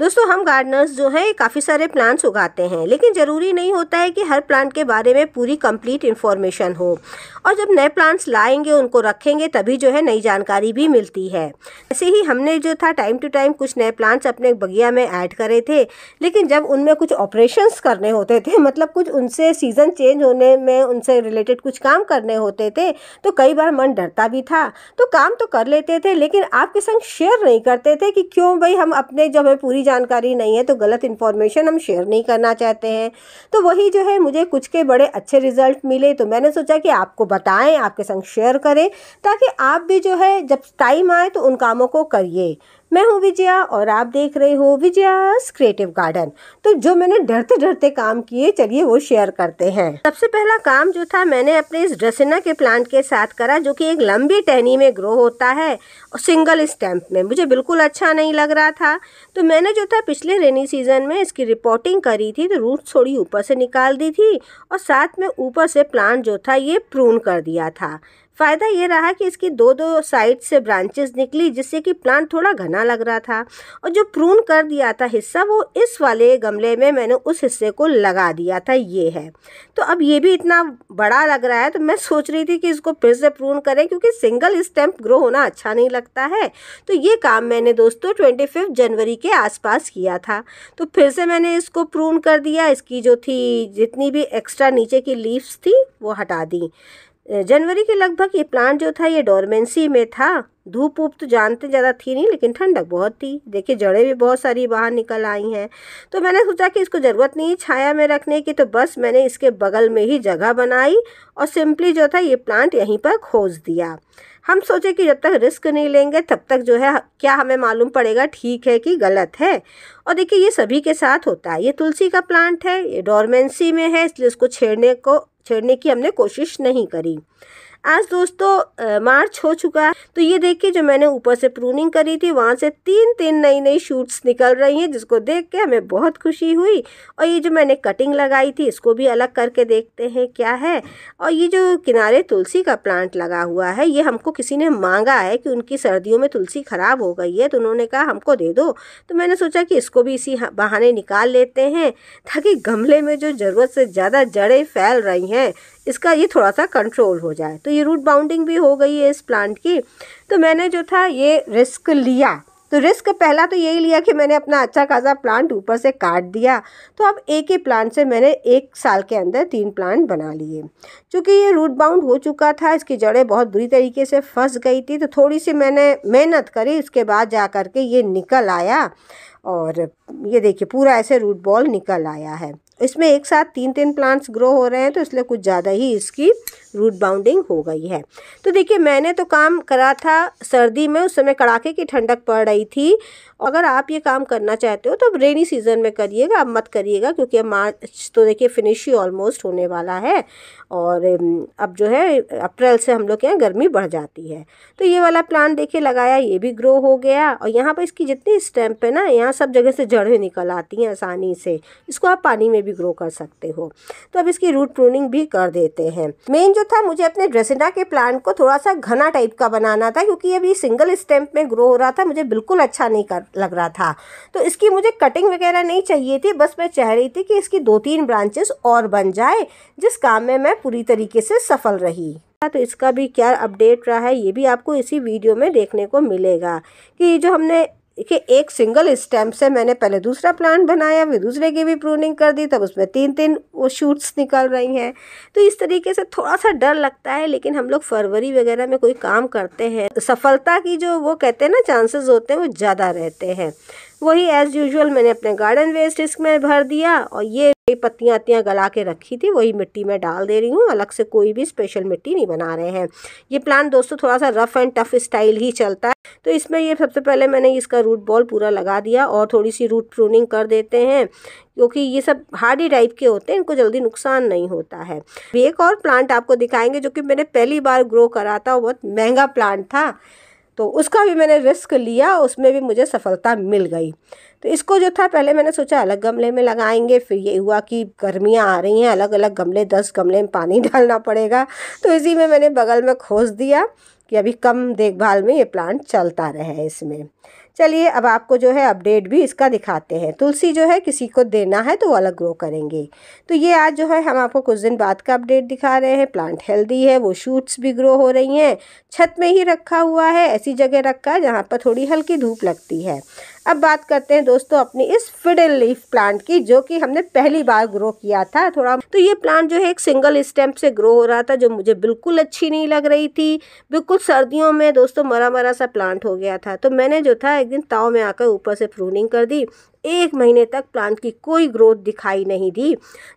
दोस्तों हम गार्डनर्स जो हैं काफ़ी सारे प्लांट्स उगाते हैं लेकिन ज़रूरी नहीं होता है कि हर प्लांट के बारे में पूरी कंप्लीट इन्फॉर्मेशन हो और जब नए प्लांट्स लाएंगे उनको रखेंगे तभी जो है नई जानकारी भी मिलती है ऐसे ही हमने जो था टाइम टू टाइम कुछ नए प्लांट्स अपने बगिया में ऐड करे थे लेकिन जब उनमें कुछ ऑपरेशंस करने होते थे मतलब कुछ उनसे सीज़न चेंज होने में उनसे रिलेटेड कुछ काम करने होते थे तो कई बार मन डरता भी था तो काम तो कर लेते थे लेकिन आपके संग शेयर नहीं करते थे कि क्यों भाई हम अपने जो हमें पूरी जानकारी नहीं है तो गलत इन्फॉर्मेशन हम शेयर नहीं करना चाहते हैं तो वही जो है मुझे कुछ के बड़े अच्छे रिजल्ट मिले तो मैंने सोचा कि आपको बताएं आपके संग शेयर करें ताकि आप भी जो है जब टाइम आए तो उन कामों को करिए मैं हूँ विजया और आप देख रहे हो विजया क्रिएटिव गार्डन तो जो मैंने डरते डरते काम किए चलिए वो शेयर करते हैं सबसे पहला काम जो था मैंने अपने इस ड्रेसिना के प्लांट के साथ करा जो कि एक लंबी टहनी में ग्रो होता है और सिंगल स्टैम्प में मुझे बिल्कुल अच्छा नहीं लग रहा था तो मैंने जो था पिछले रेनी सीजन में इसकी रिपोर्टिंग करी थी तो रूट थोड़ी ऊपर से निकाल दी थी और साथ में ऊपर से प्लांट जो था ये प्रून कर दिया था फ़ायदा ये रहा कि इसकी दो दो साइड से ब्रांचेस निकली जिससे कि प्लांट थोड़ा घना लग रहा था और जो प्रून कर दिया था हिस्सा वो इस वाले गमले में मैंने उस हिस्से को लगा दिया था ये है तो अब ये भी इतना बड़ा लग रहा है तो मैं सोच रही थी कि इसको फिर से प्रून करें क्योंकि सिंगल स्टेम्प ग्रो होना अच्छा नहीं लगता है तो ये काम मैंने दोस्तों ट्वेंटी जनवरी के आसपास किया था तो फिर से मैंने इसको प्रून कर दिया इसकी जो थी जितनी भी एक्स्ट्रा नीचे की लीव्स थी वो हटा दी जनवरी के लगभग ये प्लांट जो था ये डोरमेंसी में था धूप ऊप तो जानते ज़्यादा थी नहीं लेकिन ठंडक बहुत थी देखिए जड़ें भी बहुत सारी बाहर निकल आई हैं तो मैंने सोचा कि इसको ज़रूरत नहीं है छाया में रखने की तो बस मैंने इसके बगल में ही जगह बनाई और सिंपली जो था ये प्लांट यहीं पर खोज दिया हम सोचे कि जब तक रिस्क नहीं लेंगे तब तक जो है क्या हमें मालूम पड़ेगा ठीक है कि गलत है और देखिए ये सभी के साथ होता है ये तुलसी का प्लांट है ये डोरमेंसी में है इसलिए उसको छेड़ने को छेड़ने की हमने कोशिश नहीं करी आज दोस्तों मार्च हो चुका है तो ये देखिए जो मैंने ऊपर से प्रूनिंग करी थी वहाँ से तीन तीन नई नई शूट्स निकल रही हैं जिसको देख के हमें बहुत खुशी हुई और ये जो मैंने कटिंग लगाई थी इसको भी अलग करके देखते हैं क्या है और ये जो किनारे तुलसी का प्लांट लगा हुआ है ये हमको किसी ने मांगा है कि उनकी सर्दियों में तुलसी ख़राब हो गई है तो उन्होंने कहा हमको दे दो तो मैंने सोचा कि इसको भी इसी बहाने निकाल लेते हैं ताकि गमले में जो ज़रूरत से ज़्यादा जड़ें फैल रही हैं इसका ये थोड़ा सा कंट्रोल हो जाए तो ये रूट बाउंडिंग भी हो गई है इस प्लांट की तो मैंने जो था ये रिस्क लिया तो रिस्क पहला तो यही लिया कि मैंने अपना अच्छा खासा प्लांट ऊपर से काट दिया तो अब एक ही प्लांट से मैंने एक साल के अंदर तीन प्लांट बना लिए क्योंकि ये रूट बाउंड हो चुका था इसकी जड़ें बहुत बुरी तरीके से फंस गई थी तो थोड़ी सी मैंने मेहनत करी इसके बाद जा कर के ये निकल आया और ये देखिए पूरा ऐसे रूट बॉल निकल आया है इसमें एक साथ तीन तीन प्लांट्स ग्रो हो रहे हैं तो इसलिए कुछ ज़्यादा ही इसकी रूट बाउंडिंग हो गई है तो देखिए मैंने तो काम करा था सर्दी में उस समय कड़ाके की ठंडक पड़ रही थी अगर आप ये काम करना चाहते हो तो अब रेनी सीज़न में करिएगा अब मत करिएगा क्योंकि अब मार्च तो देखिए फिनिश ही ऑलमोस्ट होने वाला है और अब जो है अप्रैल से हम लोग के यहाँ गर्मी बढ़ जाती है तो ये वाला प्लांट देखिए लगाया ये भी ग्रो हो गया और यहाँ पर इसकी जितनी स्टैम्प है ना यहाँ सब जगह से जड़ें निकल आती हैं आसानी से इसको आप पानी में भी ग्रो कर सकते हो तो अब इसकी रूट प्रूनिंग भी कर देते हैं मेन जो था मुझे अपने ड्रेसेडा के प्लांट को थोड़ा सा घना टाइप का बनाना था क्योंकि अभी सिंगल स्टेम्प में ग्रो हो रहा था मुझे बिल्कुल अच्छा नहीं कर लग रहा था तो इसकी मुझे कटिंग वगैरह नहीं चाहिए थी बस मैं चाह रही थी कि इसकी दो तीन ब्रांचेस और बन जाए जिस काम में मैं पूरी तरीके से सफल रही तो इसका भी क्या अपडेट रहा है ये भी आपको इसी वीडियो में देखने को मिलेगा कि जो हमने देखिए एक सिंगल स्टेम से मैंने पहले दूसरा प्लांट बनाया फिर दूसरे की भी प्रूनिंग कर दी तब उसमें तीन तीन वो शूट्स निकल रही हैं तो इस तरीके से थोड़ा सा डर लगता है लेकिन हम लोग फरवरी वगैरह में कोई काम करते हैं सफलता की जो वो कहते हैं ना चांसेस होते हैं वो ज़्यादा रहते हैं वही एज़ यूजुअल मैंने अपने गार्डन वेस्ट इसमें भर दिया और ये पत्तियाँ अत्तियाँ गला के रखी थी वही मिट्टी में डाल दे रही हूँ अलग से कोई भी स्पेशल मिट्टी नहीं बना रहे हैं ये प्लांट दोस्तों थोड़ा सा रफ़ एंड टफ स्टाइल ही चलता है तो इसमें ये सबसे पहले मैंने इसका रूट बॉल पूरा लगा दिया और थोड़ी सी रूट प्रूनिंग कर देते हैं क्योंकि ये सब हार्डी टाइप के होते हैं इनको जल्दी नुकसान नहीं होता है एक और प्लांट आपको दिखाएंगे जो कि मैंने पहली बार ग्रो करा था बहुत महंगा प्लांट था तो उसका भी मैंने रिस्क लिया उसमें भी मुझे सफलता मिल गई तो इसको जो था पहले मैंने सोचा अलग गमले में लगाएंगे फिर ये हुआ कि गर्मियाँ आ रही हैं अलग अलग गमले दस गमले में पानी डालना पड़ेगा तो इसी में मैंने बगल में खोज दिया कि अभी कम देखभाल में ये प्लांट चलता रहे इसमें चलिए अब आपको जो है अपडेट भी इसका दिखाते हैं तुलसी जो है किसी को देना है तो वो अलग ग्रो करेंगे तो ये आज जो है हम आपको कुछ दिन बाद का अपडेट दिखा रहे हैं प्लांट हेल्दी है वो शूट्स भी ग्रो हो रही हैं छत में ही रखा हुआ है ऐसी जगह रखा है जहाँ पर थोड़ी हल्की धूप लगती है अब बात करते हैं दोस्तों अपनी इस फिडल लीफ प्लांट की जो कि हमने पहली बार ग्रो किया था थोड़ा तो ये प्लांट जो है एक सिंगल स्टेम से ग्रो हो रहा था जो मुझे बिल्कुल अच्छी नहीं लग रही थी बिल्कुल सर्दियों में दोस्तों मरा मरा सा प्लांट हो गया था तो मैंने जो था एक दिन ताव में आकर ऊपर से प्रूनिंग कर दी एक महीने तक प्लांट की कोई ग्रोथ दिखाई नहीं दी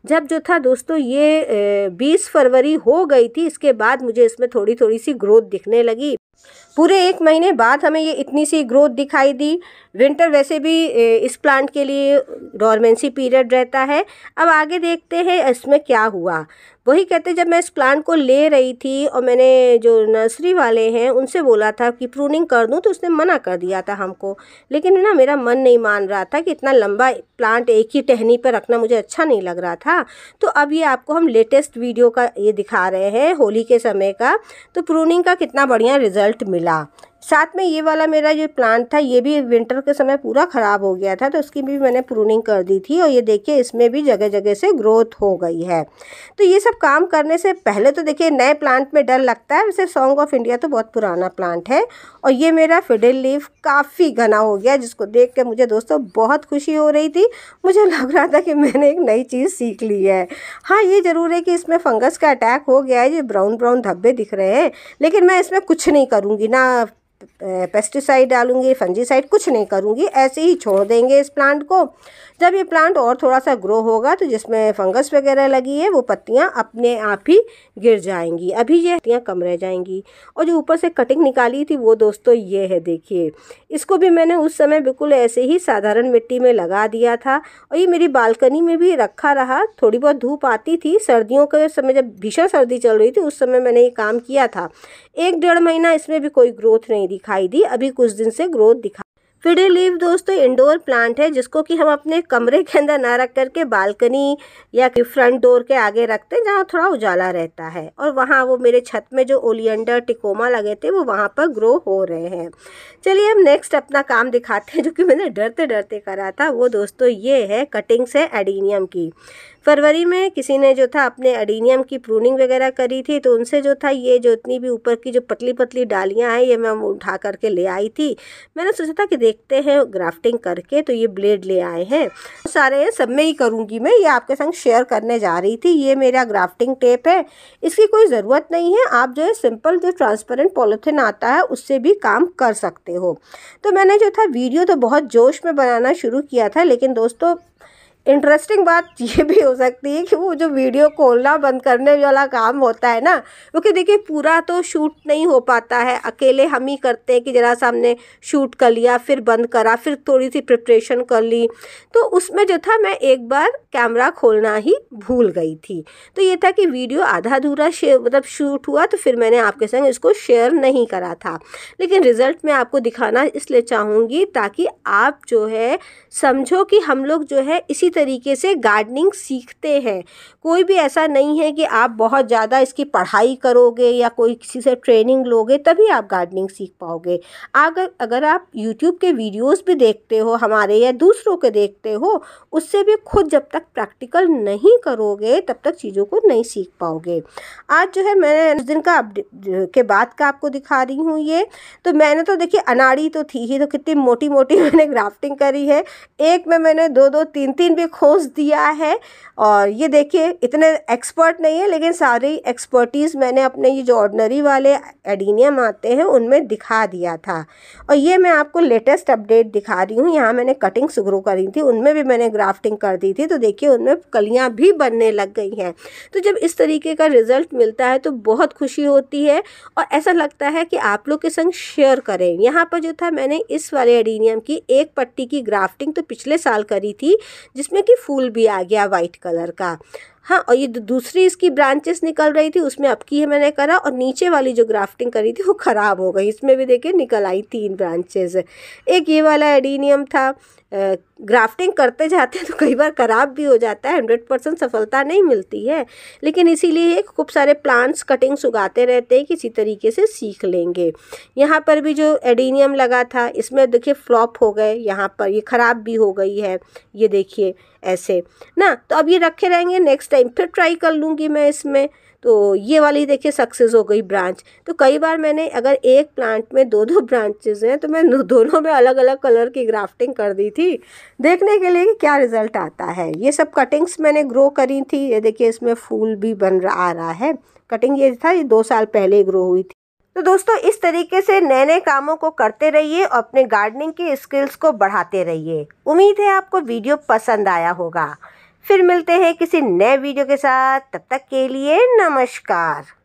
जब जो था दोस्तों ये बीस फरवरी हो गई थी इसके बाद मुझे इसमें थोड़ी थोड़ी सी ग्रोथ दिखने लगी पूरे एक महीने बाद हमें ये इतनी सी ग्रोथ दिखाई दी विंटर वैसे भी इस प्लांट के लिए डॉर्मेंसी पीरियड रहता है अब आगे देखते हैं इसमें क्या हुआ वही कहते जब मैं इस प्लांट को ले रही थी और मैंने जो नर्सरी वाले हैं उनसे बोला था कि प्रूनिंग कर दूँ तो उसने मना कर दिया था हमको लेकिन ना मेरा मन नहीं मान रहा था कि इतना लंबा प्लांट एक ही टहनी पर रखना मुझे अच्छा नहीं लग रहा था तो अब ये आपको हम लेटेस्ट वीडियो का ये दिखा रहे हैं होली के समय का तो प्रूनिंग का कितना बढ़िया रिज़ल्ट मिला साथ में ये वाला मेरा जो प्लांट था ये भी विंटर के समय पूरा ख़राब हो गया था तो उसकी भी मैंने प्रूनिंग कर दी थी और ये देखिए इसमें भी जगह जगह से ग्रोथ हो गई है तो ये सब काम करने से पहले तो देखिए नए प्लांट में डर लगता है वैसे सॉन्ग ऑफ इंडिया तो बहुत पुराना प्लांट है और ये मेरा फिडिल लीफ काफ़ी घना हो गया जिसको देख के मुझे दोस्तों बहुत खुशी हो रही थी मुझे लग रहा था कि मैंने एक नई चीज़ सीख ली है हाँ ये ज़रूर है कि इसमें फंगस का अटैक हो गया है ये ब्राउन ब्राउन धब्बे दिख रहे हैं लेकिन मैं इसमें कुछ नहीं करूँगी ना पेस्टिसाइड डालूंगी फंजीसाइड कुछ नहीं करूँगी ऐसे ही छोड़ देंगे इस प्लांट को जब ये प्लांट और थोड़ा सा ग्रो होगा तो जिसमें फंगस वगैरह लगी है वो पत्तियाँ अपने आप ही गिर जाएंगी अभी ये पत्तियाँ कम रह जाएंगी और जो ऊपर से कटिंग निकाली थी वो दोस्तों ये है देखिए इसको भी मैंने उस समय बिल्कुल ऐसे ही साधारण मिट्टी में लगा दिया था और ये मेरी बालकनी में भी रखा रहा थोड़ी बहुत धूप आती थी सर्दियों के समय जब भीषण सर्दी चल रही थी उस समय मैंने ये काम किया था एक डेढ़ महीना इसमें भी कोई ग्रोथ नहीं दिखाई दी अभी कुछ दिन से ग्रोथ दिखा फिडे लीव दोस्तों इंडोर प्लांट है जिसको कि हम अपने कमरे के अंदर ना रख करके बालकनी या फ्रंट डोर के आगे रखते हैं जहाँ थोड़ा उजाला रहता है और वहाँ वो मेरे छत में जो ओलियंडर टिकोमा लगे थे वो वहाँ पर ग्रो हो रहे हैं चलिए हम नेक्स्ट अपना काम दिखाते हैं जो कि मैंने डरते डरते करा था वो दोस्तों ये है कटिंग्स है एडीनियम की फरवरी में किसी ने जो था अपने अडीनियम की प्रूनिंग वगैरह करी थी तो उनसे जो था ये जो इतनी भी ऊपर की जो पतली पतली डालियाँ हैं ये मैं उठा करके ले आई थी मैंने सोचा था कि देखते हैं ग्राफ्टिंग करके तो ये ब्लेड ले आए हैं सारे सब में ही करूँगी मैं ये आपके संग शेयर करने जा रही थी ये मेरा ग्राफ्टिंग टेप है इसकी कोई ज़रूरत नहीं है आप जो है सिंपल जो ट्रांसपेरेंट पॉलिथिन आता है उससे भी काम कर सकते हो तो मैंने जो था वीडियो तो बहुत जोश में बनाना शुरू किया था लेकिन दोस्तों इंटरेस्टिंग बात ये भी हो सकती है कि वो जो वीडियो खोलना बंद करने वाला काम होता है ना क्योंकि देखिए पूरा तो शूट नहीं हो पाता है अकेले हम ही करते हैं कि ज़रा सा हमने शूट कर लिया फिर बंद करा फिर थोड़ी सी प्रिपरेशन कर ली तो उसमें जो था मैं एक बार कैमरा खोलना ही भूल गई थी तो ये था कि वीडियो आधा अधूरा मतलब शूट हुआ तो फिर मैंने आपके संग इसको शेयर नहीं करा था लेकिन रिज़ल्ट मैं आपको दिखाना इसलिए चाहूँगी ताकि आप जो है समझो कि हम लोग जो है इसी तरीके से गार्डनिंग सीखते हैं कोई भी ऐसा नहीं है कि आप बहुत ज़्यादा इसकी पढ़ाई करोगे या कोई किसी से ट्रेनिंग लोगे तभी आप गार्डनिंग सीख पाओगे अगर अगर आप यूट्यूब के वीडियोस भी देखते हो हमारे या दूसरों के देखते हो उससे भी खुद जब तक प्रैक्टिकल नहीं करोगे तब तक चीज़ों को नहीं सीख पाओगे आज जो है मैंने उस दिन का के बाद का आपको दिखा रही हूँ ये तो मैंने तो देखिए अनाड़ी तो थी ही तो कितनी मोटी मोटी मैंने ग्राफ्टिंग करी है एक में मैंने दो दो तीन तीन पूरे खोज दिया है और ये देखिए इतने एक्सपर्ट नहीं है लेकिन सारी एक्सपर्टीज़ मैंने अपने ये जो ऑर्डनरी वाले एडीनियम आते हैं उनमें दिखा दिया था और ये मैं आपको लेटेस्ट अपडेट दिखा रही हूँ यहाँ मैंने कटिंग शुरू करी थी उनमें भी मैंने ग्राफ्टिंग कर दी थी तो देखिए उनमें कलियाँ भी बनने लग गई हैं तो जब इस तरीके का रिज़ल्ट मिलता है तो बहुत खुशी होती है और ऐसा लगता है कि आप लोग के संग शेयर करें यहाँ पर जो था मैंने इस वाले एडीनियम की एक पट्टी की ग्राफ्टिंग तो पिछले साल करी थी जिस जिसमें कि फूल भी आ गया वाइट कलर का हाँ और ये दूसरी इसकी ब्रांचेस निकल रही थी उसमें अब की है मैंने करा और नीचे वाली जो ग्राफ्टिंग करी थी वो ख़राब हो गई इसमें भी देखिए निकल आई तीन ब्रांचेस एक ये वाला एडीनियम था ग्राफ्टिंग करते जाते हैं तो कई बार ख़राब भी हो जाता है हंड्रेड परसेंट सफलता नहीं मिलती है लेकिन इसीलिए खूब सारे प्लांट्स कटिंग्स उगाते रहते हैं किसी तरीके से सीख लेंगे यहाँ पर भी जो एडीनियम लगा था इसमें देखिए फ्लॉप हो गए यहाँ पर ये ख़राब भी हो गई है ये देखिए ऐसे ना तो अब ये रखे रहेंगे नेक्स्ट टाइम फिर ट्राई कर लूँगी मैं इसमें तो ये वाली देखिए सक्सेस हो गई ब्रांच तो कई बार मैंने अगर एक प्लांट में दो दो ब्रांचेज हैं तो मैं दोनों में अलग अलग कलर की ग्राफ्टिंग कर दी थी देखने के लिए कि क्या रिजल्ट आता है ये सब कटिंग्स मैंने ग्रो करी थी ये देखिए इसमें फूल भी बन रहा आ रहा है कटिंग ये था ये दो साल पहले ग्रो हुई थी तो दोस्तों इस तरीके से नए नए कामों को करते रहिए और अपने गार्डनिंग की स्किल्स को बढ़ाते रहिए उम्मीद है आपको वीडियो पसंद आया होगा फिर मिलते हैं किसी नए वीडियो के साथ तब तक के लिए नमस्कार